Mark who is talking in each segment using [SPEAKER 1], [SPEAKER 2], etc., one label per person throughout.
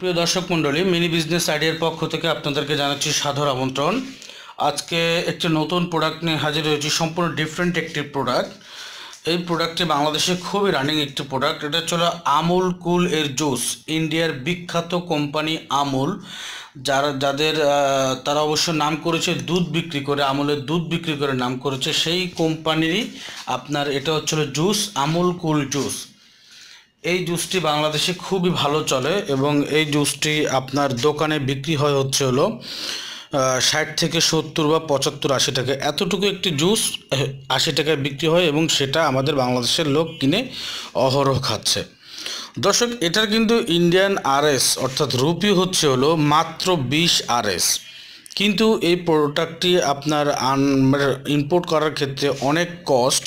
[SPEAKER 1] প্রিয় দর্শক মণ্ডলী মিনি বিজনেস আইডিয়ার পক্ষ থেকে আপনাদেরকে জানাচ্ছি সাধর আমন্ত্রণ আজকে একটি নতুন প্রোডাক্ট নিয়ে হাজির হয়েছি সম্পূর্ণ ডিফারেন্ট একটি প্রোডাক্ট এই প্রোডাক্টটি বাংলাদেশে খুবই রানিং একটি প্রোডাক্ট এটা হচ্ছে আমুল কুল এর জুস ইন্ডিয়ার বিখ্যাত কোম্পানি আমুল যারা যাদের তারা অবশ্য নাম করেছে দুধ বিক্রি করে আমুলের দুধ বিক্রি করে নাম করেছে সেই কোম্পানিরই আপনার এটা হচ্ছিল জুস আমুল কুল জুস এই জুসটি বাংলাদেশে খুবই ভালো চলে এবং এই জুসটি আপনার দোকানে বিক্রি হয় হচ্ছে হলো ষাট থেকে সত্তর বা পঁচাত্তর আশি টাকা এতটুকু একটি জুস আশি টাকায় বিক্রি হয় এবং সেটা আমাদের বাংলাদেশের লোক কিনে অহরহ খাচ্ছে দর্শক এটার কিন্তু ইন্ডিয়ান আরএস অর্থাৎ রুপি হচ্ছে হলো মাত্র বিশ আরএস কিন্তু এই প্রোডাক্টটি আপনার আন ইম্পোর্ট মানে করার ক্ষেত্রে অনেক কস্ট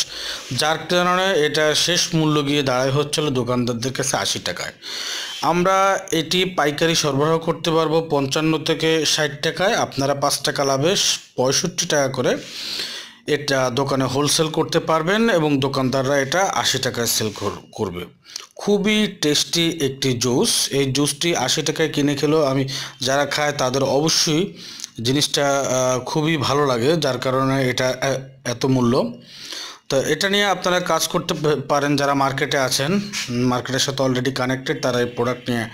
[SPEAKER 1] যার কারণে এটা শেষ মূল্য গিয়ে দাঁড়ায় হচ্ছিল দোকানদারদের কাছে আশি টাকায় আমরা এটি পাইকারি সরবরাহ করতে পারবো পঞ্চান্ন থেকে ষাট টাকায় আপনারা পাঁচ টাকা লাভে পঁয়ষট্টি টাকা করে এটা দোকানে হোলসেল করতে পারবেন এবং দোকানদাররা এটা আশি টাকায় সেল করবে খুবই টেস্টি একটি জুস এই জুসটি আশি টাকায় কিনে খেলেও আমি যারা খায় তাদের অবশ্যই জিনিসটা খুবই ভালো লাগে যার কারণে এটা এত মূল্য তো এটা নিয়ে আপনারা কাজ করতে পারেন যারা মার্কেটে আছেন মার্কেটের সাথে অলরেডি কানেক্টেড তারা এই প্রোডাক্ট নিয়ে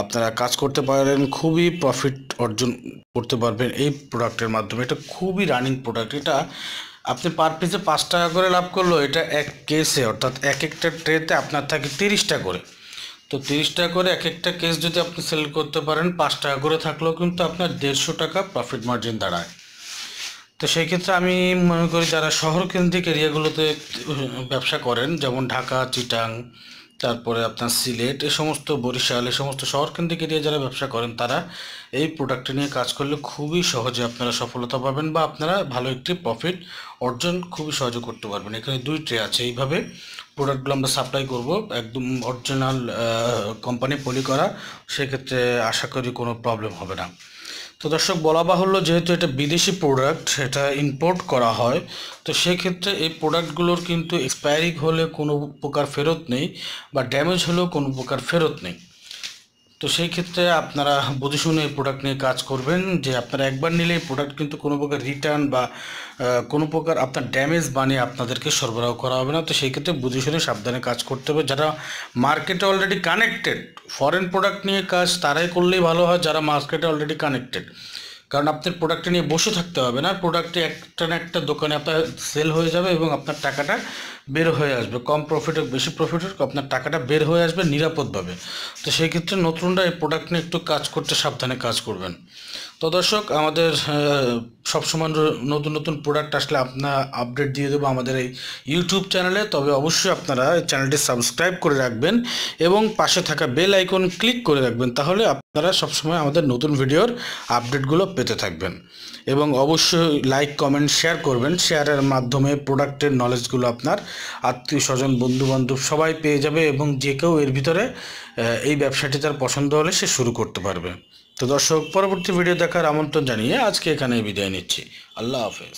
[SPEAKER 1] আপনারা কাজ করতে পারেন খুবই প্রফিট অর্জন করতে পারবেন এই প্রোডাক্টের মাধ্যমে এটা খুবই রানিং প্রোডাক্ট এটা আপনি পার পিসে পাঁচ টাকা করে লাভ করলো এটা এক কেসে অর্থাৎ এক একটা ট্রেতে আপনার থাকে তিরিশটা করে তো তিরিশ টাকা করে এক একটা কেস যদি আপনি সেল করতে পারেন পাঁচ টাকা করে থাকলেও কিন্তু আপনার দেড়শো টাকা প্রফিট মার্জিন দাঁড়ায় তো সেই ক্ষেত্রে আমি মনে করি যারা শহরকেন্দ্রিক এরিয়াগুলোতে ব্যবসা করেন যেমন ঢাকা চিটাং তারপরে আপনার সিলেট এ সমস্ত বরিশাল এ সমস্ত শহর কেন্দ্রিক এরিয়া যারা ব্যবসা করেন তারা এই প্রোডাক্ট নিয়ে কাজ করলে খুবই সহজে আপনারা সফলতা পাবেন বা আপনারা ভালো একটি প্রফিট অর্জন খুবই সহজে করতে পারবেন এখানে দুই ট্রে আছে এইভাবে প্রোডাক্টগুলো আমরা সাপ্লাই করব একদম অরিজিনাল কোম্পানি পলি করা সেক্ষেত্রে আশা করি কোনো প্রবলেম হবে না তো দর্শক বলা বাহুল্য যেহেতু এটা বিদেশি প্রোডাক্ট এটা ইম্পোর্ট করা হয় তো সেক্ষেত্রে এই প্রোডাক্টগুলোর কিন্তু এক্সপায়ারিং হলে কোনো প্রকার ফেরত নেই বা ড্যামেজ হলেও কোনো প্রকার ফেরত নেই তো সেই ক্ষেত্রে আপনারা বুঝে শুনে এই প্রোডাক্ট নিয়ে কাজ করবেন যে আপনারা একবার নিলে এই প্রোডাক্ট কিন্তু কোনো প্রকার রিটার্ন বা কোনো প্রকার আপনার ড্যামেজ বানিয়ে আপনাদেরকে সরবরাহ করা হবে না তো সেই ক্ষেত্রে বুঝে শুনে সাবধানে কাজ করতে হবে যারা মার্কেটে অলরেডি কানেক্টেড ফরেন প্রোডাক্ট নিয়ে কাজ তারাই করলেই ভালো হয় যারা মার্কেটে অলরেডি কানেক্টেড কারণ আপনার প্রোডাক্টটা নিয়ে বসে থাকতে হবে না প্রোডাক্টে একটা না একটা দোকানে আপনার সেল হয়ে যাবে এবং আপনার টাকাটা বের হয়ে আসবে কম প্রফিট হোক বেশি প্রফিট হোক আপনার টাকাটা বের হয়ে আসবে নিরাপদভাবে তো সেই ক্ষেত্রে নতুনরা এই প্রোডাক্ট নিয়ে একটু কাজ করতে সাবধানে কাজ করবেন তো দর্শক আমাদের সবসময় নতুন নতুন প্রোডাক্ট আসলে আপনার আপডেট দিয়ে দেবো আমাদের এই ইউটিউব চ্যানেলে তবে অবশ্যই আপনারা চ্যানেলটি সাবস্ক্রাইব করে রাখবেন এবং পাশে থাকা বেল আইকন ক্লিক করে রাখবেন তাহলে আপনারা সবসময় আমাদের নতুন ভিডিওর আপডেটগুলো পেতে থাকবেন এবং অবশ্যই লাইক কমেন্ট শেয়ার করবেন শেয়ারের মাধ্যমে প্রোডাক্টের নলেজগুলো আপনার আত্মীয় স্বজন বন্ধুবান্ধব সবাই পেয়ে যাবে এবং যে কেউ এর ভিতরে এই ব্যবসাটি তার পছন্দ হলে সে শুরু করতে পারবে তো দর্শক পরবর্তী ভিডিও দেখার আমন্ত্রণ জানিয়ে আজকে এখানে বিদায় নিচ্ছি আল্লাহ হাফেজ